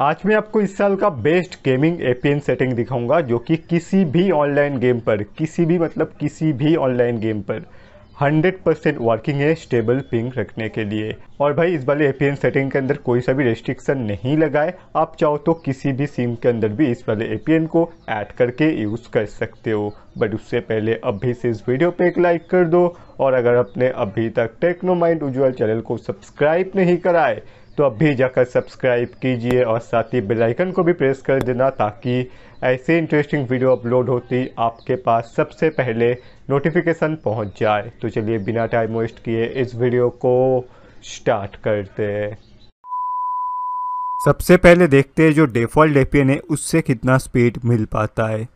आज मैं आपको इस साल का बेस्ट गेमिंग एपीएन सेटिंग दिखाऊंगा जो कि किसी भी ऑनलाइन गेम पर किसी भी मतलब किसी भी ऑनलाइन गेम पर 100% परसेंट वर्किंग है स्टेबल पिंग रखने के लिए और भाई इस वाले एपीएन सेटिंग के अंदर कोई सा भी रेस्ट्रिक्शन नहीं लगाए आप चाहो तो किसी भी सिम के अंदर भी इस वाले एपीएन को ऐड करके यूज़ कर सकते हो बट उससे पहले अभी से इस वीडियो पे एक लाइक कर दो और अगर आपने अभी तक टेक्नो माइंड उज्ज्वल चैनल को सब्सक्राइब नहीं कराए तो अब भी जाकर सब्सक्राइब कीजिए और साथ ही बेल आइकन को भी प्रेस कर देना ताकि ऐसे इंटरेस्टिंग वीडियो अपलोड होती आपके पास सबसे पहले नोटिफिकेशन पहुंच जाए तो चलिए बिना टाइम वेस्ट किए इस वीडियो को स्टार्ट करते हैं सबसे पहले देखते हैं जो डिफ़ॉल्ट एपीएन है उससे कितना स्पीड मिल पाता है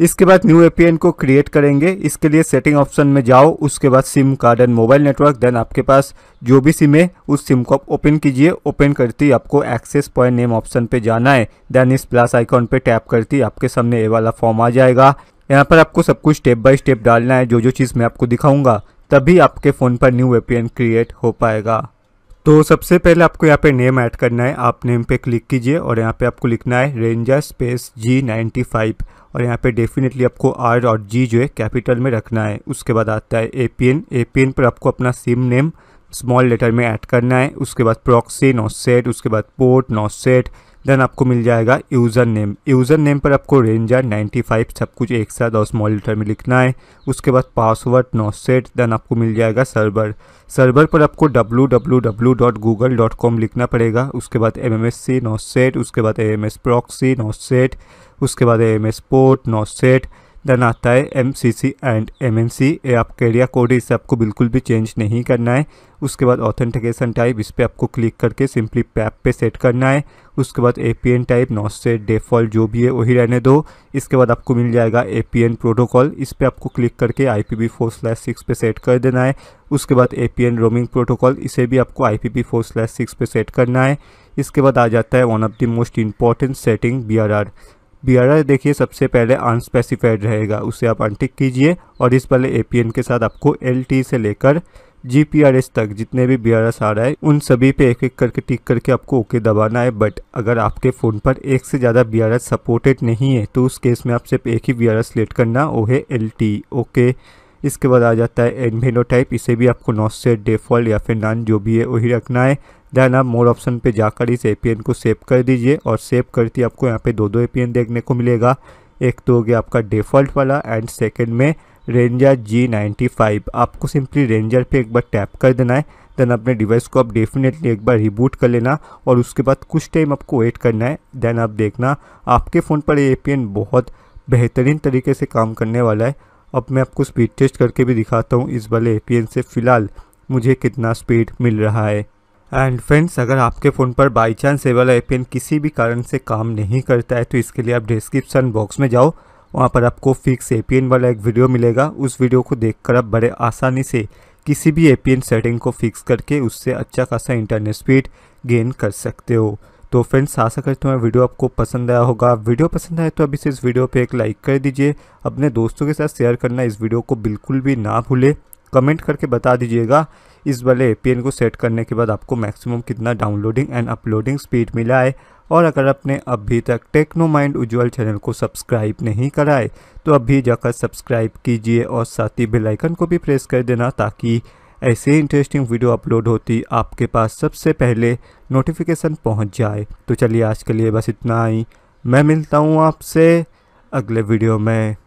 इसके बाद न्यू एपीएन को क्रिएट करेंगे इसके लिए सेटिंग ऑप्शन में जाओ उसके बाद sim card and mobile network then आपके पास जो भी सिम है उस सिम को आप ओपन कीजिए ओपन करती आपको एक्सेस पॉइंट नेम ऑप्शन पे जाना है देन इस प्लस आइकॉन पे टैप करती आपके सामने ये वाला फॉर्म आ जाएगा यहाँ पर आपको सब कुछ स्टेप बाय स्टेप डालना है जो जो चीज़ मैं आपको दिखाऊंगा तभी आपके फ़ोन पर न्यू एपीएन क्रिएट हो पाएगा तो सबसे पहले आपको यहाँ पे नेम ऐड करना है आप नेम पे क्लिक कीजिए और यहाँ पे आपको लिखना है ranger space G ninety five और यहाँ पे डेफिनेटली आपको आर और जी जो है कैपिटल में रखना है उसके बाद आता है A P N A P N पर आपको अपना सिम नेम स्मॉल लेटर में ऐड करना है उसके बाद प्रॉक्सी नॉट सेट उसके बाद पोर्ट नॉट सेट देन आपको मिल जाएगा यूज़र नेम यूज़र नेम पर आपको रेंजर 95 सब कुछ एक साथ और स्मॉल लेटर में लिखना है उसके बाद पासवर्ड नो सेट देन आपको मिल जाएगा सर्वर सर्वर पर आपको www.google.com लिखना पड़ेगा उसके बाद M M S C not set उसके बाद M S proxy not set उसके बाद M S port no set then आता है M C C and M N C ये आपका एरिया कोड है इसे आपको बिल्कुल भी चेंज नहीं करना है उसके बाद ऑथेंटिकेशन टाइप इस पर आपको क्लिक करके सिंपली पैप पे सेट करना है उसके बाद A P N type not set default जो भी है वही रहने दो इसके बाद आपको मिल जाएगा ए पी एन प्रोटोकॉल इस पर आपको क्लिक करके I P B four slash six पे सेट कर देना है उसके बाद A P N roaming protocol इसे भी आपको I P B four slash six पे सेट करना है इसके बाद आ जाता है one of the most important setting B R R bearer देखिए सबसे पहले अनस्पेसिफाइड रहेगा उसे आप अनटिक कीजिए और इस पहले ए के साथ आपको एल से लेकर जी पी आर एस तक जितने भी बी आर एस आ रहा है उन सभी पे एक एक करके टिक करके आपको ओके दबाना है बट अगर आपके फ़ोन पर एक से ज़्यादा बी आर एस सपोर्टेड नहीं है तो उस केस में आप सिर्फ एक ही बी आर सेलेक्ट करना वो है एल टी ओके इसके बाद आ जाता है एनभेनो टाइप इसे भी आपको नॉट सेट डेफॉल्ट या फिर नान जो भी है वही रखना है देन आप मोर ऑप्शन पे जाकर इस एपीएन को सेव कर दीजिए और सेव करते आपको यहाँ पे दो दो एपीएन देखने को मिलेगा एक तो हो गया आपका डिफ़ॉल्ट वाला एंड सेकेंड में रेंजर जी नाइन्टी फाइव आपको सिंपली रेंजर पे एक बार टैप कर देना है देन अपने डिवाइस को आप डेफिनेटली एक बार रिबूट कर लेना और उसके बाद कुछ टाइम आपको वेट करना है देन आप देखना आपके फ़ोन पर ये ए बहुत बेहतरीन तरीके से काम करने वाला है अब मैं आपको स्पीड टेस्ट करके भी दिखाता हूँ इस वाले ए से फ़िलहाल मुझे कितना स्पीड मिल रहा है एंड फ्रेंड्स अगर आपके फ़ोन पर बाई चांस ये वाला एप किसी भी कारण से काम नहीं करता है तो इसके लिए आप डिस्क्रिप्सन बॉक्स में जाओ वहाँ पर आपको फिक्स ए वाला एक वीडियो मिलेगा उस वीडियो को देखकर आप बड़े आसानी से किसी भी ए सेटिंग को फिक्स करके उससे अच्छा खासा इंटरनेट स्पीड गेन कर सकते हो तो फ्रेंड्स आशा करते हैं वीडियो आपको पसंद आया होगा वीडियो पसंद आए तो अब इस वीडियो पे एक लाइक कर दीजिए अपने दोस्तों के साथ शेयर करना इस वीडियो को बिल्कुल भी ना भूले कमेंट करके बता दीजिएगा इस वाले ए को सेट करने के बाद आपको मैक्सिमम कितना डाउनलोडिंग एंड अपलोडिंग स्पीड मिला है और अगर आपने अभी तक टेक्नो माइंड उज्ज्वल चैनल को सब्सक्राइब नहीं कराए तो अभी जाकर सब्सक्राइब कीजिए और साथ ही बेलाइकन को भी प्रेस कर देना ताकि ऐसे इंटरेस्टिंग वीडियो अपलोड होती आपके पास सबसे पहले नोटिफिकेशन पहुंच जाए तो चलिए आज के लिए बस इतना ही मैं मिलता हूँ आपसे अगले वीडियो में